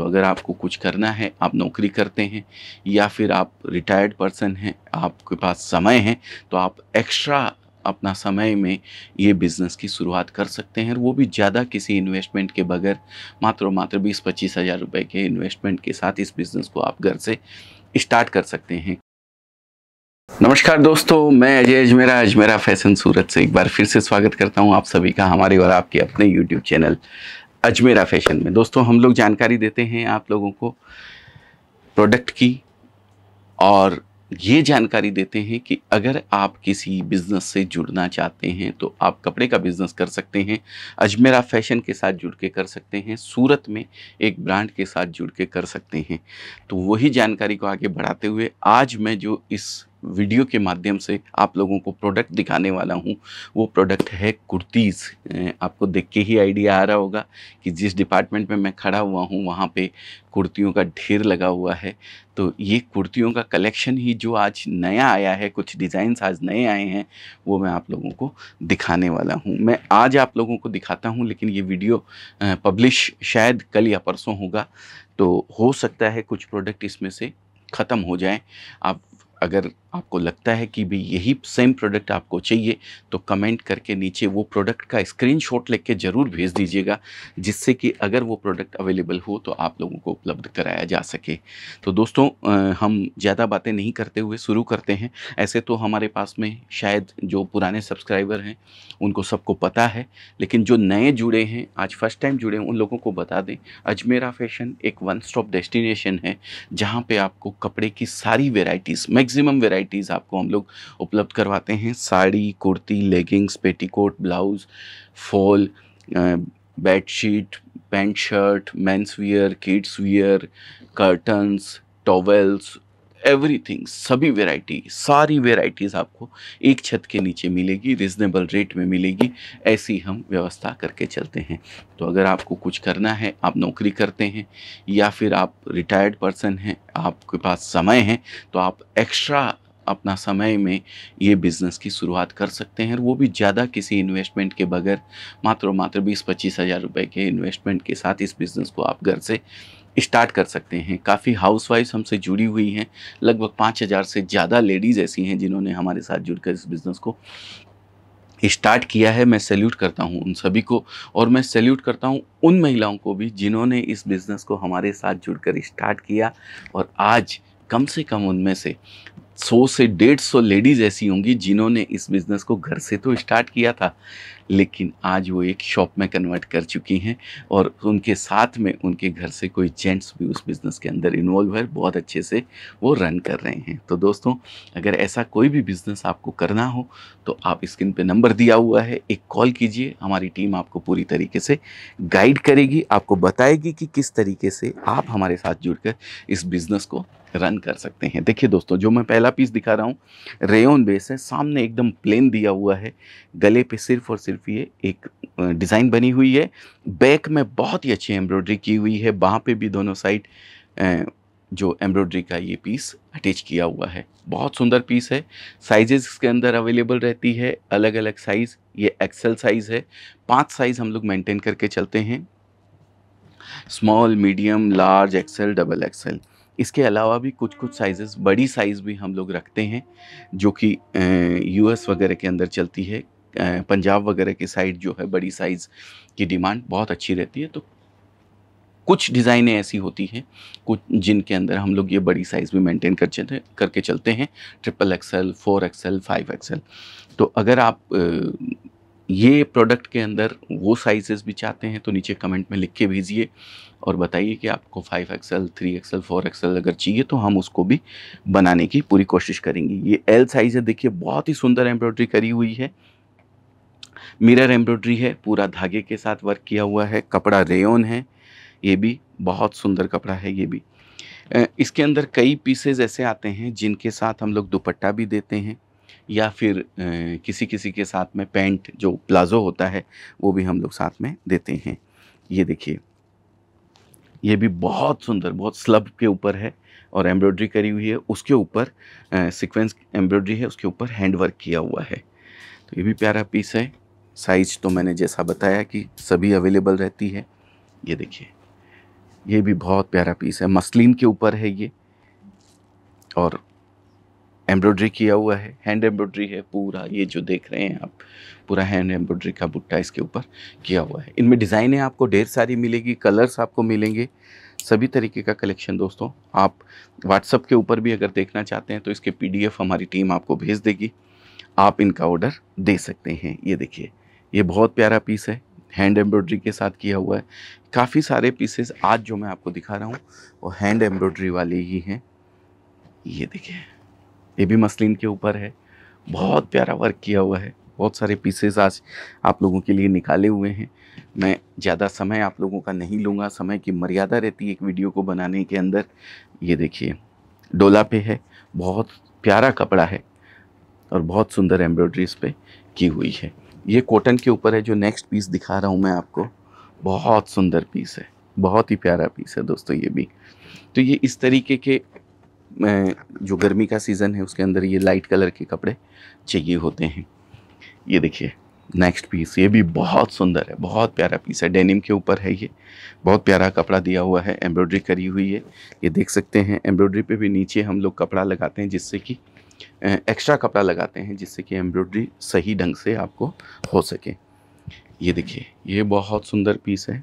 तो अगर आपको कुछ करना है आप नौकरी करते हैं या फिर आप रिटायर्ड पर्सन हैं आपके पास समय है तो आप एक्स्ट्रा अपना समय में ये बिज़नेस की शुरुआत कर सकते हैं वो भी ज़्यादा किसी इन्वेस्टमेंट के बगैर मात्र मात्र बीस पच्चीस हज़ार रुपये के इन्वेस्टमेंट के साथ इस बिज़नेस को आप घर से स्टार्ट कर सकते हैं नमस्कार दोस्तों मैं अजय अजमेरा अजमेरा फैशन सूरत से एक बार फिर से स्वागत करता हूं आप सभी का हमारे और आपके अपने यूट्यूब चैनल अजमेरा फैशन में दोस्तों हम लोग जानकारी देते हैं आप लोगों को प्रोडक्ट की और ये जानकारी देते हैं कि अगर आप किसी बिज़नेस से जुड़ना चाहते हैं तो आप कपड़े का बिज़नेस कर सकते हैं अजमेरा फैशन के साथ जुड़ के कर सकते हैं सूरत में एक ब्रांड के साथ जुड़ के कर सकते हैं तो वही जानकारी को आगे बढ़ाते हुए आज मैं जो इस वीडियो के माध्यम से आप लोगों को प्रोडक्ट दिखाने वाला हूँ वो प्रोडक्ट है कुर्तीज़ आपको देख के ही आइडिया आ रहा होगा कि जिस डिपार्टमेंट में मैं खड़ा हुआ हूँ वहाँ पे कुर्तियों का ढेर लगा हुआ है तो ये कुर्तियों का कलेक्शन ही जो आज नया आया है कुछ डिज़ाइंस आज नए आए हैं वो मैं आप लोगों को दिखाने वाला हूँ मैं आज आप लोगों को दिखाता हूँ लेकिन ये वीडियो पब्लिश शायद कल या परसों होगा तो हो सकता है कुछ प्रोडक्ट इसमें से ख़त्म हो जाए आप अगर आपको लगता है कि भी यही सेम प्रोडक्ट आपको चाहिए तो कमेंट करके नीचे वो प्रोडक्ट का स्क्रीनशॉट लेके ज़रूर भेज दीजिएगा जिससे कि अगर वो प्रोडक्ट अवेलेबल हो तो आप लोगों को उपलब्ध कराया जा सके तो दोस्तों हम ज़्यादा बातें नहीं करते हुए शुरू करते हैं ऐसे तो हमारे पास में शायद जो पुराने सब्सक्राइबर हैं उनको सबको पता है लेकिन जो नए जुड़े हैं आज फर्स्ट टाइम जुड़े हैं उन लोगों को बता दें अजमेरा फैशन एक वन स्टॉप डेस्टिनेशन है जहाँ पर आपको कपड़े की सारी वेराइटीज़ मैग मैक्सिमम वेराइटीज़ आपको हम लोग उपलब्ध करवाते हैं sari kurti leggings petticoat blouse fall bed sheet pant shirt men's wear kids wear curtains towels everything सभी वेराइटी सारी वेराइटीज़ आपको एक छत के नीचे मिलेगी रिजनेबल रेट में मिलेगी ऐसी हम व्यवस्था करके चलते हैं तो अगर आपको कुछ करना है आप नौकरी करते हैं या फिर आप रिटायर्ड पर्सन हैं आपके पास समय है तो आप एक्स्ट्रा अपना समय में ये बिज़नेस की शुरुआत कर सकते हैं और वो भी ज़्यादा किसी इन्वेस्टमेंट के बगैर मात्र मात्र बीस पच्चीस हज़ार रुपये के इन्वेस्टमेंट के साथ इस बिज़नेस को आप घर से स्टार्ट कर सकते हैं काफ़ी हाउस वाइफ हमसे जुड़ी हुई हैं लगभग पाँच हज़ार से ज़्यादा लेडीज़ ऐसी हैं जिन्होंने हमारे साथ जुड़कर इस बिज़नेस को स्टार्ट किया है मैं सैल्यूट करता हूँ उन सभी को और मैं सैल्यूट करता हूँ उन महिलाओं को भी जिन्होंने इस बिज़नेस को हमारे साथ जुड़कर स्टार्ट किया और आज कम से कम उनमें से सौ से डेढ़ सौ लेडीज़ ऐसी होंगी जिन्होंने इस बिज़नेस को घर से तो स्टार्ट किया था लेकिन आज वो एक शॉप में कन्वर्ट कर चुकी हैं और उनके साथ में उनके घर से कोई जेंट्स भी उस बिज़नेस के अंदर इन्वॉल्व है बहुत अच्छे से वो रन कर रहे हैं तो दोस्तों अगर ऐसा कोई भी बिज़नेस आपको करना हो तो आप स्क्रीन पे नंबर दिया हुआ है एक कॉल कीजिए हमारी टीम आपको पूरी तरीके से गाइड करेगी आपको बताएगी कि किस तरीके से आप हमारे साथ जुड़कर इस बिज़नेस को रन कर सकते हैं देखिए दोस्तों जो मैं पहला पीस दिखा रहा हूँ रेयन बेस है सामने एकदम प्लेन दिया हुआ है गले पे सिर्फ और सिर्फ ये एक डिज़ाइन बनी हुई है बैक में बहुत ही अच्छी एम्ब्रॉयडरी की हुई है वहाँ पे भी दोनों साइड जो एम्ब्रॉयडरी का ये पीस अटैच किया हुआ है बहुत सुंदर पीस है साइजेस इसके अंदर अवेलेबल रहती है अलग अलग साइज़ ये एक्सेल साइज़ है पांच साइज़ हम लोग मेंटेन करके चलते हैं small medium large XL double XL इसके अलावा भी कुछ कुछ साइजेस बड़ी साइज़ भी हम लोग रखते हैं जो कि यूएस वगैरह के अंदर चलती है पंजाब वगैरह की साइड जो है बड़ी साइज़ की डिमांड बहुत अच्छी रहती है तो कुछ डिज़ाइनें ऐसी होती हैं कुछ जिनके अंदर हम लोग ये बड़ी साइज़ भी मेंटेन कर चलते करके चलते हैं triple XL four XL five XL तो अगर आप ये प्रोडक्ट के अंदर वो साइजेस भी चाहते हैं तो नीचे कमेंट में लिख के भेजिए और बताइए कि आपको five XL three XL four XL अगर चाहिए तो हम उसको भी बनाने की पूरी कोशिश करेंगे ये एल साइज़ है देखिए बहुत ही सुंदर एम्ब्रॉयड्री करी हुई है मिरर एम्ब्रॉयड्री है पूरा धागे के साथ वर्क किया हुआ है कपड़ा रेयन है ये भी बहुत सुंदर कपड़ा है ये भी इसके अंदर कई पीसेज ऐसे आते हैं जिनके साथ हम लोग दुपट्टा भी देते हैं या फिर किसी किसी के साथ में पैंट जो प्लाज़ो होता है वो भी हम लोग साथ में देते हैं ये देखिए ये भी बहुत सुंदर बहुत स्लब के ऊपर है और एम्ब्रॉयड्री करी हुई है उसके ऊपर सीक्वेंस एम्ब्रॉयड्री है उसके ऊपर हैंड वर्क किया हुआ है तो ये भी प्यारा पीस है साइज तो मैंने जैसा बताया कि सभी अवेलेबल रहती है ये देखिए ये भी बहुत प्यारा पीस है मसलिन के ऊपर है ये और एम्ब्रॉयड्री किया हुआ है हैंड एम्ब्रॉयड्री है पूरा ये जो देख रहे हैं आप पूरा हैंड एम्ब्रॉयड्री का बुट्टा इसके ऊपर किया हुआ है इनमें डिज़ाइनें आपको ढेर सारी मिलेगी कलर्स आपको मिलेंगे सभी तरीके का कलेक्शन दोस्तों आप व्हाट्सअप के ऊपर भी अगर देखना चाहते हैं तो इसके पी हमारी टीम आपको भेज देगी आप इनका ऑर्डर दे सकते हैं ये देखिए ये बहुत प्यारा पीस है हैंड एम्ब्रॉयड्री के साथ किया हुआ है काफ़ी सारे पीसेस आज जो मैं आपको दिखा रहा हूँ वो हैंड एम्ब्रॉयड्री वाले ही हैं ये देखिए ये भी मसलिन के ऊपर है बहुत प्यारा वर्क किया हुआ है बहुत सारे पीसेस आज आप लोगों के लिए निकाले हुए हैं मैं ज़्यादा समय आप लोगों का नहीं लूँगा समय की मर्यादा रहती है एक वीडियो को बनाने के अंदर ये देखिए डोला पे है बहुत प्यारा कपड़ा है और बहुत सुंदर एम्ब्रॉयड्रीज पे की हुई है ये कॉटन के ऊपर है जो नेक्स्ट पीस दिखा रहा हूँ मैं आपको बहुत सुंदर पीस है बहुत ही प्यारा पीस है दोस्तों ये भी तो ये इस तरीके के जो गर्मी का सीज़न है उसके अंदर ये लाइट कलर के कपड़े चाहिए होते हैं ये देखिए नेक्स्ट पीस ये भी बहुत सुंदर है बहुत प्यारा पीस है डेनिम के ऊपर है ये बहुत प्यारा कपड़ा दिया हुआ है एम्ब्रॉयड्री करी हुई है ये देख सकते हैं एम्ब्रॉयड्री पे भी नीचे हम लोग कपड़ा लगाते हैं जिससे कि एक्स्ट्रा कपड़ा लगाते हैं जिससे कि एम्ब्रॉयड्री सही ढंग से आपको हो सके ये देखिए ये बहुत सुंदर पीस है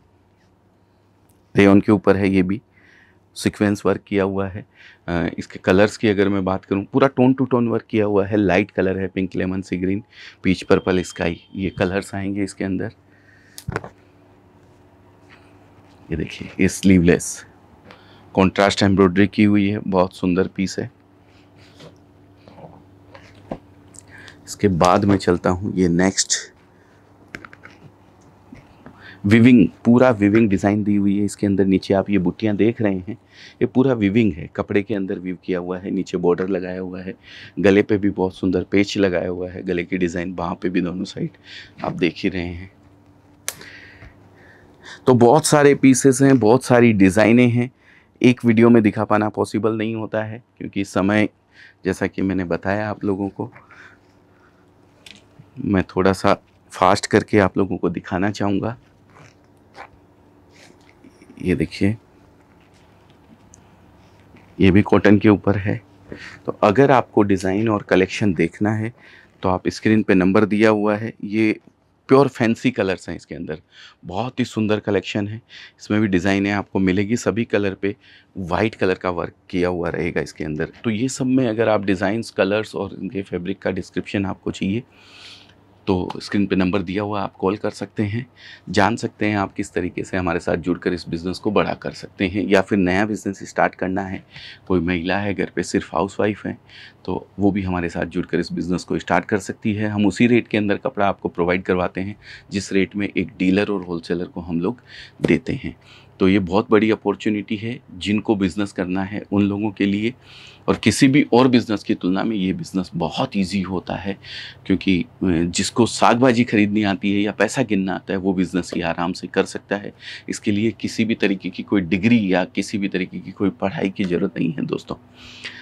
रेन के ऊपर है ये भी सीक्वेंस वर्क किया हुआ है इसके कलर्स की अगर मैं बात करूँ पूरा टोन टू टोन वर्क किया हुआ है लाइट कलर है pink lemon sea green peach purple sky ये कलर्स आएंगे इसके अंदर ये देखिए ये स्लीवलेस कॉन्ट्रास्ट एम्ब्रॉयडरी की हुई है बहुत सुंदर पीस है इसके बाद मैं चलता हूँ ये नेक्स्ट विविंग पूरा विविंग डिज़ाइन दी हुई है इसके अंदर नीचे आप ये बुट्टियाँ देख रहे हैं ये पूरा विविंग है कपड़े के अंदर विव किया हुआ है नीचे बॉर्डर लगाया हुआ है गले पे भी बहुत सुंदर पेच लगाया हुआ है गले की डिज़ाइन वहाँ पे भी दोनों साइड आप देख ही रहे हैं तो बहुत सारे पीसेस हैं बहुत सारी डिज़ाइनें हैं एक वीडियो में दिखा पाना पॉसिबल नहीं होता है क्योंकि समय जैसा कि मैंने बताया आप लोगों को मैं थोड़ा सा फास्ट करके आप लोगों को दिखाना चाहूँगा ये देखिए ये भी कॉटन के ऊपर है तो अगर आपको डिज़ाइन और कलेक्शन देखना है तो आप स्क्रीन पे नंबर दिया हुआ है ये प्योर फैंसी कलर्स हैं इसके अंदर बहुत ही सुंदर कलेक्शन है इसमें भी है आपको मिलेगी सभी कलर पे वाइट कलर का वर्क किया हुआ रहेगा इसके अंदर तो ये सब में अगर आप डिज़ाइंस कलर्स और इनके फैब्रिक का डिस्क्रिप्शन आपको चाहिए तो स्क्रीन पे नंबर दिया हुआ आप कॉल कर सकते हैं जान सकते हैं आप किस तरीके से हमारे साथ जुड़कर इस बिज़नेस को बड़ा कर सकते हैं या फिर नया बिज़नेस स्टार्ट करना है कोई महिला है घर पे सिर्फ हाउस वाइफ है तो वो भी हमारे साथ जुड़कर इस बिज़नेस को स्टार्ट कर सकती है हम उसी रेट के अंदर कपड़ा आपको प्रोवाइड करवाते हैं जिस रेट में एक डीलर और होलसेलर को हम लोग देते हैं तो ये बहुत बड़ी अपॉर्चुनिटी है जिनको बिज़नेस करना है उन लोगों के लिए और किसी भी और बिज़नेस की तुलना में ये बिज़नेस बहुत इजी होता है क्योंकि जिसको साग भाजी खरीदनी आती है या पैसा गिनना आता है वो बिज़नेस ये आराम से कर सकता है इसके लिए किसी भी तरीके की कोई डिग्री या किसी भी तरीके की कोई पढ़ाई की ज़रूरत नहीं है दोस्तों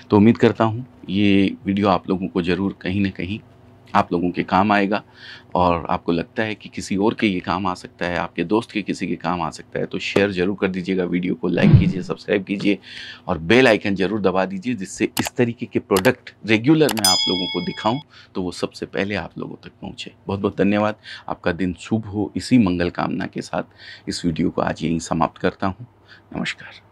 तो उम्मीद करता हूँ ये वीडियो आप लोगों को ज़रूर कहीं ना कहीं आप लोगों के काम आएगा और आपको लगता है कि किसी और के ये काम आ सकता है आपके दोस्त के किसी के काम आ सकता है तो शेयर ज़रूर कर दीजिएगा वीडियो को लाइक कीजिए सब्सक्राइब कीजिए और बेल आइकन ज़रूर दबा दीजिए जिससे इस तरीके के प्रोडक्ट रेगुलर मैं आप लोगों को दिखाऊं तो वो सबसे पहले आप लोगों तक पहुँचे बहुत बहुत धन्यवाद आपका दिन शुभ हो इसी मंगल कामना के साथ इस वीडियो को आज यहीं समाप्त करता हूँ नमस्कार